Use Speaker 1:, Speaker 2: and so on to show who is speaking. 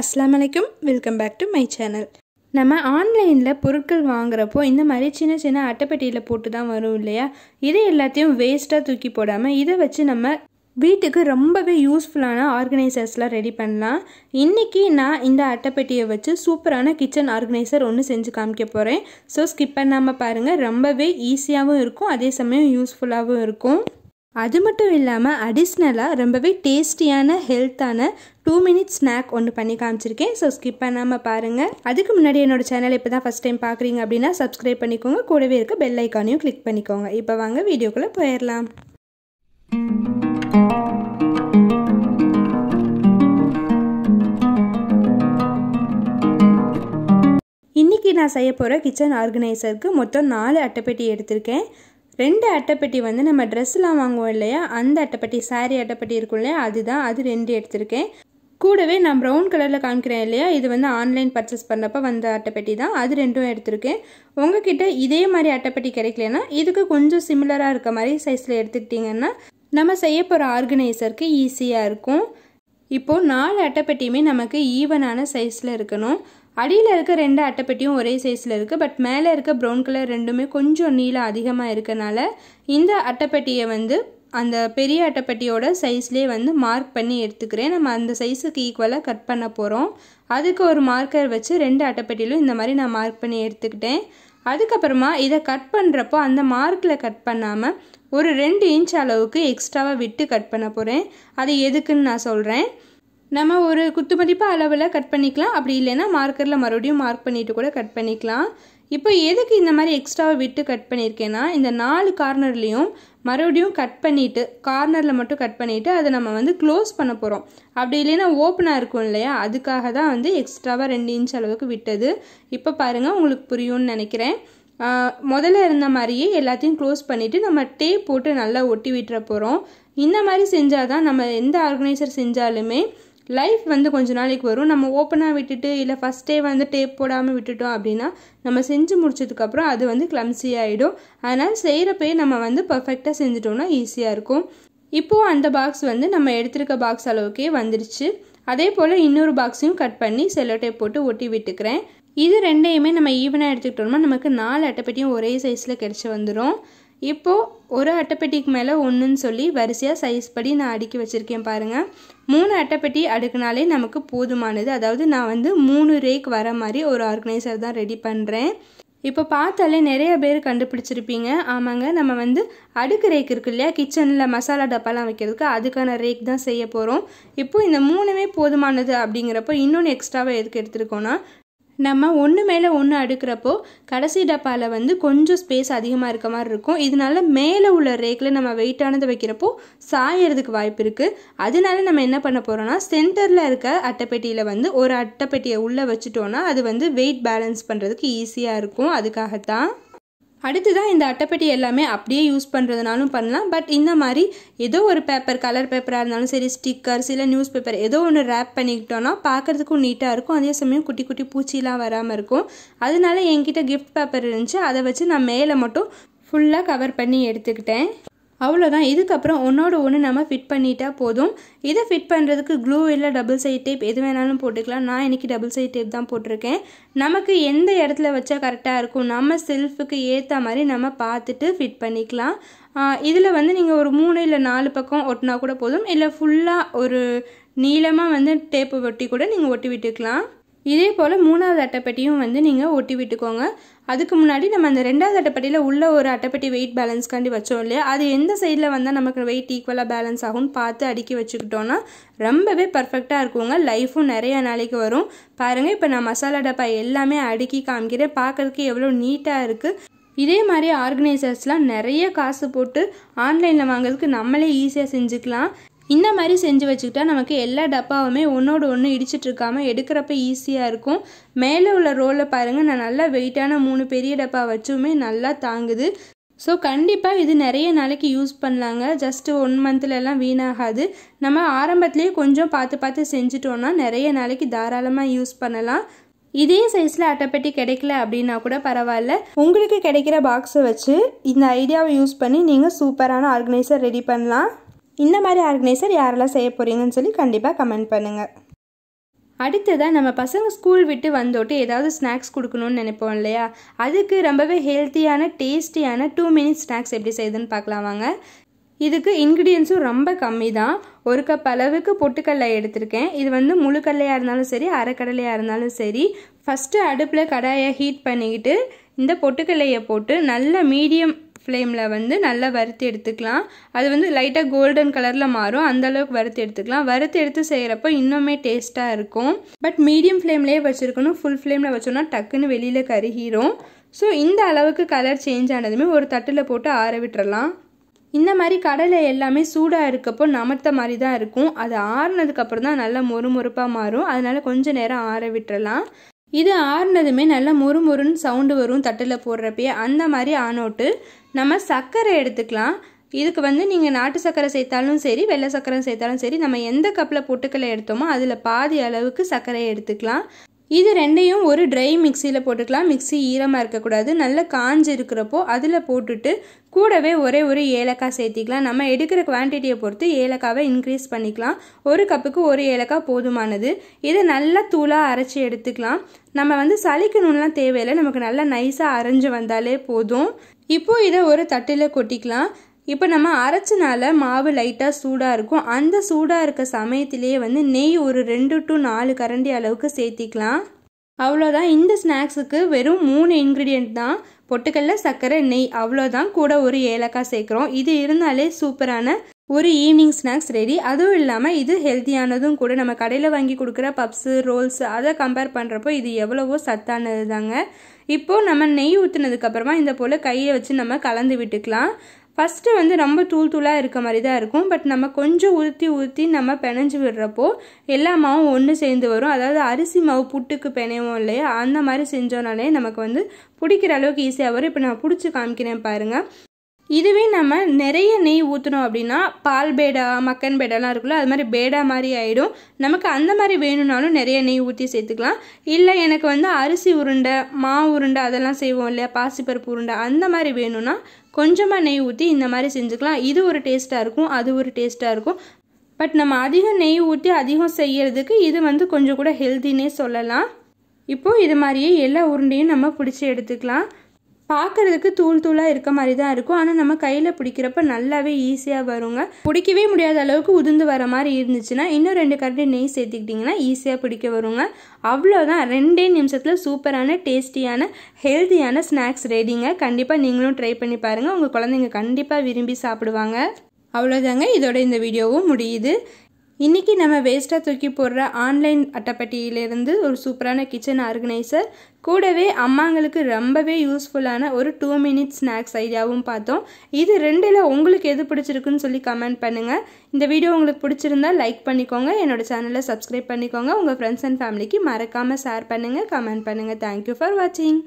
Speaker 1: அஸ்லாம் வலைக்கும் welcome back to my channel நம்ம ஆன்லைனில் பொருட்கள் வாங்குறப்போ இந்த மாதிரி சின்ன சின்ன அட்டைப்பெட்டியில் போட்டு தான் வரும் இல்லையா இதை எல்லாத்தையும் வேஸ்ட்டாக தூக்கி போடாமல் இதை வச்சு நம்ம வீட்டுக்கு ரொம்பவே யூஸ்ஃபுல்லான ஆர்கனைசர்ஸ்லாம் ரெடி பண்ணலாம் இன்றைக்கி நான் இந்த அட்டைப்பெட்டியை வச்சு சூப்பரான கிச்சன் ஆர்கனைசர் ஒன்று செஞ்சு காமிக்க போகிறேன் ஸோ ஸ்கிப் பண்ணாமல் பாருங்கள் ரொம்பவே ஈஸியாகவும் இருக்கும் அதே சமயம் யூஸ்ஃபுல்லாகவும் இருக்கும் அது மட்டும் இல்லாமல் அடிஷ்னலாக ரொம்பவே டேஸ்டியான ஹெல்த்தான டூ மினிட்ஸ் ஸ்நாக் ஒன்று பண்ணி காமிச்சிருக்கேன் ஸோ ஸ்கிப் பண்ணாமல் பாருங்கள் அதுக்கு முன்னாடி என்னோடய சேனல் இப்போ தான் ஃபஸ்ட் டைம் பார்க்குறீங்க அப்படின்னா சப்ஸ்கிரைப் பண்ணிக்கோங்க கூடவே இருக்க பெல் ஐக்கானையும் கிளிக் பண்ணிக்கோங்க இப்போ வாங்க வீடியோக்குள்ளே போயிடலாம் இன்றைக்கி நான் செய்ய போகிற கிச்சன் ஆர்கனைசருக்கு மொத்தம் நாலு அட்டைப்பெட்டி எடுத்திருக்கேன் ரெண்டு அட்டைப்பெட்டி வந்து நம்ம ட்ரெஸ்லாம் வாங்குவோம் இல்லையா அந்த அட்டைப்பெட்டி சாரீ அட்டைப்பெட்டி இருக்கும் இல்லையா அதுதான் அது ரெண்டு எடுத்திருக்கேன் கூடவே நான் ப்ரௌன் கலரில் காமிக்கிறேன் இல்லையா இது வந்து ஆன்லைன் பர்ச்சேஸ் பண்ணப்போ வந்த அட்டைப்பெட்டி தான் அது ரெண்டும் எடுத்திருக்கேன் உங்ககிட்ட இதே மாதிரி அட்டைப்பெட்டி கிடைக்கலனா இதுக்கு கொஞ்சம் சிமிலராக இருக்க மாதிரி சைஸில் எடுத்துக்கிட்டிங்கன்னா நம்ம செய்ய போகிற ஆர்கனைசருக்கு ஈஸியாக இருக்கும் இப்போது நாலு அட்டைப்பெட்டியுமே நமக்கு ஈவனான சைஸில் இருக்கணும் அடியில் இருக்க ரெண்டு அட்டைப்பெட்டியும் ஒரே சைஸில் இருக்குது பட் மேலே இருக்க ப்ரௌன் கலர் ரெண்டுமே கொஞ்சம் நீளம் அதிகமாக இருக்கனால இந்த அட்டைப்பெட்டியை வந்து அந்த பெரிய அட்டைப்பெட்டியோட சைஸ்லேயே வந்து மார்க் பண்ணி எடுத்துக்கிறேன் நம்ம அந்த சைஸுக்கு ஈக்குவலாக கட் பண்ண போகிறோம் அதுக்கு ஒரு மார்க்கர் வச்சு ரெண்டு அட்டைப்பெட்டியிலும் இந்த மாதிரி நான் மார்க் பண்ணி எடுத்துக்கிட்டேன் அதுக்கப்புறமா இதை கட் பண்ணுறப்போ அந்த மார்க்கில் கட் பண்ணாமல் ஒரு ரெண்டு இன்ச் அளவுக்கு எக்ஸ்ட்ராவாக விட்டு கட் பண்ண போகிறேன் அது எதுக்குன்னு நான் சொல்கிறேன் நம்ம ஒரு குத்துமதிப்பு அளவில் கட் பண்ணிக்கலாம் அப்படி இல்லைன்னா மார்க்கரில் மறுபடியும் மார்க் பண்ணிவிட்டு கூட கட் பண்ணிக்கலாம் இப்போ எதுக்கு இந்த மாதிரி எக்ஸ்ட்ராவை விட்டு கட் பண்ணியிருக்கேன்னா இந்த நாலு கார்னர்லேயும் மறுபடியும் கட் பண்ணிவிட்டு கார்னரில் மட்டும் கட் பண்ணிவிட்டு அதை நம்ம வந்து க்ளோஸ் பண்ண போகிறோம் அப்படி இல்லைன்னா ஓப்பனாக இருக்கும் இல்லையா அதுக்காக தான் வந்து எக்ஸ்ட்ராவாக ரெண்டு இன்ச் அளவுக்கு விட்டது இப்போ பாருங்கள் உங்களுக்கு புரியும்னு நினைக்கிறேன் முதல்ல இருந்த மாதிரியே எல்லாத்தையும் க்ளோஸ் பண்ணிவிட்டு நம்ம டேப் போட்டு நல்லா ஒட்டி விட்டுற போகிறோம் இந்த மாதிரி செஞ்சால் தான் நம்ம எந்த ஆர்கனைசர் செஞ்சாலுமே லைஃப் வந்து கொஞ்ச நாளைக்கு வரும் நம்ம ஓப்பனாக விட்டுட்டு இல்லை ஃபஸ்ட்டே வந்து டேப் போடாமல் விட்டுட்டோம் அப்படின்னா நம்ம செஞ்சு முடிச்சதுக்கப்புறம் அது வந்து கிளம்சி ஆகிடும் அதனால் செய்கிறப்பே நம்ம வந்து பர்ஃபெக்டாக செஞ்சுட்டோம்னா ஈஸியாக இருக்கும் இப்போது அந்த பாக்ஸ் வந்து நம்ம எடுத்திருக்க பாக்ஸ் அளவுக்கே வந்துருச்சு அதே போல் இன்னொரு பாக்ஸையும் கட் பண்ணி செல்லோ டேப் போட்டு ஒட்டி விட்டுக்கிறேன் இது ரெண்டையுமே நம்ம ஈவனாக எடுத்துக்கிட்டோம்னா நமக்கு நாலு அட்டைப்பட்டியும் ஒரே சைஸில் கிடச்சி வந்துடும் இப்போது ஒரு அட்டைப்பெட்டிக்கு மேலே ஒன்றுன்னு சொல்லி வரிசையாக சைஸ் படி நான் அடுக்கி வச்சுருக்கேன் பாருங்கள் மூணு அட்டைப்பெட்டி அடுக்குனாலே நமக்கு போதுமானது அதாவது நான் வந்து மூணு ரேக் வர மாதிரி ஒரு ஆர்கனைசர் தான் ரெடி பண்ணுறேன் இப்போ பார்த்தாலே நிறைய பேர் கண்டுபிடிச்சிருப்பீங்க ஆமாங்க நம்ம வந்து அடுக்கு ரேக் இருக்கு இல்லையா கிச்சனில் மசாலா டப்பாலாம் வைக்கிறதுக்கு அதுக்கான ரேக் தான் செய்ய போகிறோம் இப்போ இந்த மூணுமே போதுமானது அப்படிங்கிறப்போ இன்னொன்று எக்ஸ்ட்ராவாக எதுக்கு எடுத்துருக்கோன்னா நம்ம ஒன்று மேலே ஒன்று அடுக்கிறப்போ கடைசி டப்பாவில் வந்து கொஞ்சம் ஸ்பேஸ் அதிகமாக இருக்க மாதிரி இருக்கும் இதனால மேலே உள்ள ரேக்கில் நம்ம வெயிட்டானது வைக்கிறப்போ சாயறதுக்கு வாய்ப்பு இருக்குது அதனால நம்ம என்ன பண்ண போகிறோம்னா சென்டரில் இருக்க அட்டைப்பெட்டியில் வந்து ஒரு அட்டைப்பெட்டியை உள்ளே வச்சுட்டோன்னா அது வந்து வெயிட் பேலன்ஸ் பண்ணுறதுக்கு ஈஸியாக இருக்கும் அதுக்காகத்தான் அடுத்து தான் இந்த அட்டைப்பெட்டி எல்லாமே அப்படியே யூஸ் பண்ணுறதுனாலும் பண்ணலாம் பட் இந்த மாதிரி ஏதோ ஒரு பேப்பர் கலர் பேப்பராக இருந்தாலும் சரி ஸ்டிக்கர்ஸ் இல்லை நியூஸ் பேப்பர் ஏதோ ஒன்று ரேப் பண்ணிக்கிட்டோன்னா பார்க்குறதுக்கும் நீட்டாக இருக்கும் அதே சமயம் குட்டி குட்டி பூச்சிலாம் வராமல் இருக்கும் அதனால என்கிட்ட கிஃப்ட் பேப்பர் இருந்துச்சு அதை வச்சு நான் மேலே மட்டும் ஃபுல்லாக கவர் பண்ணி எடுத்துக்கிட்டேன் அவ்வளோதான் இதுக்கப்புறம் ஒன்றோட ஒன்று நம்ம ஃபிட் பண்ணிட்டா போதும் இதை ஃபிட் பண்ணுறதுக்கு க்ளூ இல்லை டபுள் சைட் டேப் எது வேணாலும் போட்டுக்கலாம் நான் இன்றைக்கி டபுள் சைட் டேப் தான் போட்டிருக்கேன் நமக்கு எந்த இடத்துல வச்சா கரெக்டாக இருக்கும் நம்ம செல்ஃபுக்கு ஏற்ற மாதிரி நம்ம பார்த்துட்டு ஃபிட் பண்ணிக்கலாம் இதில் வந்து நீங்கள் ஒரு மூணு இல்லை நாலு பக்கம் ஒட்டினா கூட போதும் இல்லை ஃபுல்லாக ஒரு நீளமாக வந்து டேப்பு ஒட்டி கூட நீங்கள் ஒட்டி விட்டுக்கலாம் இதே போல் மூணாவது அட்டைப்பெட்டியும் வந்து நீங்கள் ஒட்டி விட்டுக்கோங்க அதுக்கு முன்னாடி நம்ம அந்த ரெண்டாவது அட்டைப்பட்டியில் உள்ள ஒரு அட்டைப்பட்டி வெயிட் பேலன்ஸ்க்காண்டி வச்சோம் இல்லையா அது எந்த சைடில் வந்தால் நமக்கு வெயிட் ஈக்குவலாக பேலன்ஸ் ஆகும்னு பார்த்து அடுக்கி வச்சுக்கிட்டோன்னா ரொம்பவே பர்ஃபெக்டாக இருக்குங்க லைஃப்பும் நிறைய நாளைக்கு வரும் பாருங்கள் இப்போ நான் மசாலா டப்பா எல்லாமே அடுக்கி காமிக்கிறேன் பார்க்குறதுக்கு எவ்வளோ நீட்டாக இருக்குது இதே மாதிரி ஆர்கனைசர்ஸ்லாம் நிறைய காசு போட்டு ஆன்லைனில் வாங்குறதுக்கு நம்மளே ஈஸியாக செஞ்சுக்கலாம் இந்த மாதிரி செஞ்சு வச்சுக்கிட்டா நமக்கு எல்லா டப்பாவுமே ஒன்றோடு ஒன்று இடிச்சிட்டு இருக்காமல் எடுக்கிறப்ப ஈஸியாக இருக்கும் மேலே உள்ள ரோலை பாருங்கள் நான் நல்லா வெயிட்டான மூணு பெரிய டப்பா வச்சுமே நல்லா தாங்குது ஸோ கண்டிப்பாக இது நிறைய நாளைக்கு யூஸ் பண்ணலாங்க ஜஸ்ட்டு ஒன் மந்த்லலாம் வீணாகாது நம்ம ஆரம்பத்துலேயே கொஞ்சம் பார்த்து பார்த்து செஞ்சிட்டோன்னா நிறைய நாளைக்கு தாராளமாக யூஸ் பண்ணலாம் இதே சைஸில் அட்டைப்பெட்டி கிடைக்கல அப்படின்னா கூட பரவாயில்ல உங்களுக்கு கிடைக்கிற பாக்ஸை வச்சு இந்த ஐடியாவை யூஸ் பண்ணி நீங்கள் சூப்பரான ஆர்கனைசர் ரெடி பண்ணலாம் இந்த மாதிரி ஆர்கனைசர் யாரெல்லாம் செய்ய போகிறீங்கன்னு சொல்லி கண்டிப்பாக கமெண்ட் பண்ணுங்கள் அடுத்ததாக நம்ம பசங்க ஸ்கூல் விட்டு வந்தோட்டு ஏதாவது ஸ்நாக்ஸ் கொடுக்கணும்னு நினைப்போம் இல்லையா அதுக்கு ரொம்பவே ஹெல்த்தியான டேஸ்டியான டூ மினிட்ஸ் ஸ்நாக்ஸ் எப்படி செய்யுதுன்னு பார்க்கலாம் வாங்க இதுக்கு இன்க்ரீடியன்ஸும் ரொம்ப கம்மி தான் ஒரு கப் அளவுக்கு பொட்டுக்கடலை எடுத்திருக்கேன் இது வந்து முழுக்கடலையாக இருந்தாலும் சரி அரைக்கடலையாக இருந்தாலும் சரி ஃபஸ்ட்டு அடுப்பில் கடாயை ஹீட் பண்ணிக்கிட்டு இந்த பொட்டுக்கடலையை போட்டு நல்ல மீடியம் ஃப்ளேமில் வந்து நல்லா வறுத்து எடுத்துக்கலாம் அது வந்து லைட்டாக கோல்டன் கலரில் மாறும் அந்தளவுக்கு வறுத்து எடுத்துக்கலாம் வறுத்து எடுத்து செய்கிறப்போ இன்னுமே டேஸ்ட்டாக இருக்கும் பட் மீடியம் ஃப்ளேம்லேயே வச்சுருக்கணும் ஃபுல் ஃப்ளேமில் வச்சோன்னா டக்குன்னு வெளியில் கருகிரும் ஸோ இந்த அளவுக்கு கலர் சேஞ்ச் ஆனதுமே ஒரு தட்டில் போட்டு ஆற விட்டுறலாம் இந்த மாதிரி கடலை எல்லாமே சூடாக இருக்கப்போ நமத்த மாதிரி தான் இருக்கும் அது ஆறுனதுக்கப்புறம் தான் நல்லா மொறுமொறுப்பாக மாறும் அதனால் கொஞ்சம் நேரம் ஆற விட்டுறலாம் இது ஆறுனதுமே நல்லா முறுன்னு சவுண்டு வரும் தட்டில் போடுறப்பயே அந்த மாதிரி ஆனோட்டு நம்ம சர்க்கரை எடுத்துக்கலாம் இதுக்கு வந்து நீங்கள் நாட்டு சர்க்கரை சேர்த்தாலும் சரி வெள்ளை சர்க்கரை சேர்த்தாலும் சரி நம்ம எந்த கப்பில் பொட்டுக்களை எடுத்தோமோ அதில் பாதி அளவுக்கு சர்க்கரையை எடுத்துக்கலாம் இது ரெண்டையும் ஒரு ட்ரை மிக்சியில் போட்டுக்கலாம் மிக்சி ஈரமாக இருக்கக்கூடாது நல்லா காஞ்சி இருக்கிறப்போ அதில் போட்டுட்டு கூடவே ஒரே ஒரு ஏலக்காய் சேர்த்திக்கலாம் நம்ம எடுக்கிற குவான்டிட்டியை பொறுத்து ஏலக்காவை இன்க்ரீஸ் பண்ணிக்கலாம் ஒரு கப்புக்கு ஒரு ஏலக்காய் போதுமானது இதை நல்லா தூளாக அரைச்சி எடுத்துக்கலாம் நம்ம வந்து சளிக்கணும்லாம் தேவையில்லை நமக்கு நல்லா நைஸாக அரைஞ்சு வந்தாலே போதும் இப்போது இதை ஒரு தட்டில் கொட்டிக்கலாம் இப்போ நம்ம அரைச்சனால மாவு லைட்டாக சூடாக இருக்கும் அந்த சூடாக இருக்க சமயத்திலேயே வந்து நெய் ஒரு ரெண்டு டு நாலு கரண்டி அளவுக்கு சேர்த்திக்கலாம் அவ்வளோதான் இந்த ஸ்நாக்ஸுக்கு வெறும் மூணு இன்க்ரீடியண்ட் தான் பொட்டுக்கல்ல சர்க்கரை நெய் அவ்வளோதான் கூட ஒரு ஏலக்காய் சேர்க்குறோம் இது இருந்தாலே சூப்பரான ஒரு ஈவினிங் ஸ்நாக்ஸ் ரெடி அதுவும் இல்லாமல் இது ஹெல்த்தியானதும் கூட நம்ம கடையில் வாங்கி கொடுக்குற பப்ஸு ரோல்ஸு அதை கம்பேர் பண்ணுறப்போ இது எவ்வளவோ சத்தானது தாங்க இப்போது நம்ம நெய் ஊற்றுனதுக்கப்புறமா இந்த போல் கையை வச்சு நம்ம கலந்து விட்டுக்கலாம் ஃபஸ்ட்டு வந்து ரொம்ப தூள் தூளாக இருக்க மாதிரி தான் இருக்கும் பட் நம்ம கொஞ்சம் உறுத்தி உருத்தி நம்ம பிணைஞ்சு விடுறப்போ எல்லா மாவும் ஒன்று சேர்ந்து வரும் அதாவது அரிசி மாவு புட்டுக்கு பிணையவும் இல்லையா அந்த மாதிரி செஞ்சோனாலே நமக்கு வந்து பிடிக்கிற அளவுக்கு ஈஸியாக வரும் இப்போ நான் பிடிச்சி காமிக்கிறேன் பாருங்கள் இதுவே நம்ம நிறைய நெய் ஊற்றணும் அப்படின்னா பால் பேடா மக்கன் பேடாலாம் இருக்குல்ல அது மாதிரி பேடா மாதிரி ஆகிடும் நமக்கு அந்த மாதிரி வேணும்னாலும் நிறைய நெய் ஊற்றி சேர்த்துக்கலாம் இல்லை எனக்கு வந்து அரிசி உருண்டை மா உருண்டை அதெல்லாம் செய்வோம் இல்லையா பாசிப்பருப்பு உருண்டை அந்த மாதிரி வேணும்னா கொஞ்சமாக நெய் ஊற்றி இந்த மாதிரி செஞ்சுக்கலாம் இது ஒரு டேஸ்ட்டாக இருக்கும் அது ஒரு டேஸ்ட்டாக இருக்கும் பட் நம்ம அதிகம் நெய் ஊற்றி அதிகம் செய்கிறதுக்கு இது வந்து கொஞ்சம் கூட ஹெல்த்தினே சொல்லலாம் இப்போது இது மாதிரியே எல்லா உருண்டையும் நம்ம பிடிச்சி எடுத்துக்கலாம் பார்க்குறதுக்கு தூள் தூளாக இருக்க மாதிரி தான் இருக்கும் ஆனால் நம்ம கையில் பிடிக்கிறப்ப நல்லாவே ஈஸியாக வருங்க பிடிக்கவே முடியாத அளவுக்கு உதிர்ந்து வர மாதிரி இருந்துச்சுன்னா இன்னும் ரெண்டு கரண்டி நெய் சேர்த்துக்கிட்டிங்கன்னா ஈஸியாக பிடிக்க வருங்க அவ்வளோதான் ரெண்டே நிமிஷத்தில் சூப்பரான டேஸ்டியான ஹெல்த்தியான ஸ்நாக்ஸ் ரெடிங்க கண்டிப்பாக நீங்களும் ட்ரை பண்ணி பாருங்கள் உங்கள் குழந்தைங்க கண்டிப்பாக விரும்பி சாப்பிடுவாங்க அவ்வளோதாங்க இதோட இந்த வீடியோவும் முடியுது இன்றைக்கி நம்ம வேஸ்ட்டாக தூக்கி போடுற ஆன்லைன் அட்டைப்பட்டியிலேருந்து ஒரு சூப்பரான கிச்சன் ஆர்கனைசர் கூடவே அம்மாங்களுக்கு ரொம்பவே யூஸ்ஃபுல்லான ஒரு டூ மினிட்ஸ் ஸ்நாக்ஸ் ஐடியாவும் பார்த்தோம் இது ரெண்டில் உங்களுக்கு எது பிடிச்சிருக்குன்னு சொல்லி கமெண்ட் பண்ணுங்கள் இந்த வீடியோ உங்களுக்கு பிடிச்சிருந்தா லைக் பண்ணிக்கோங்க என்னோடய சேனலை சப்ஸ்கிரைப் பண்ணிக்கோங்க உங்கள் ஃப்ரெண்ட்ஸ் அண்ட் ஃபேமிலிக்கு மறக்காமல் ஷேர் பண்ணுங்கள் கமெண்ட் பண்ணுங்கள் தேங்க்யூ ஃபார் வாட்சிங்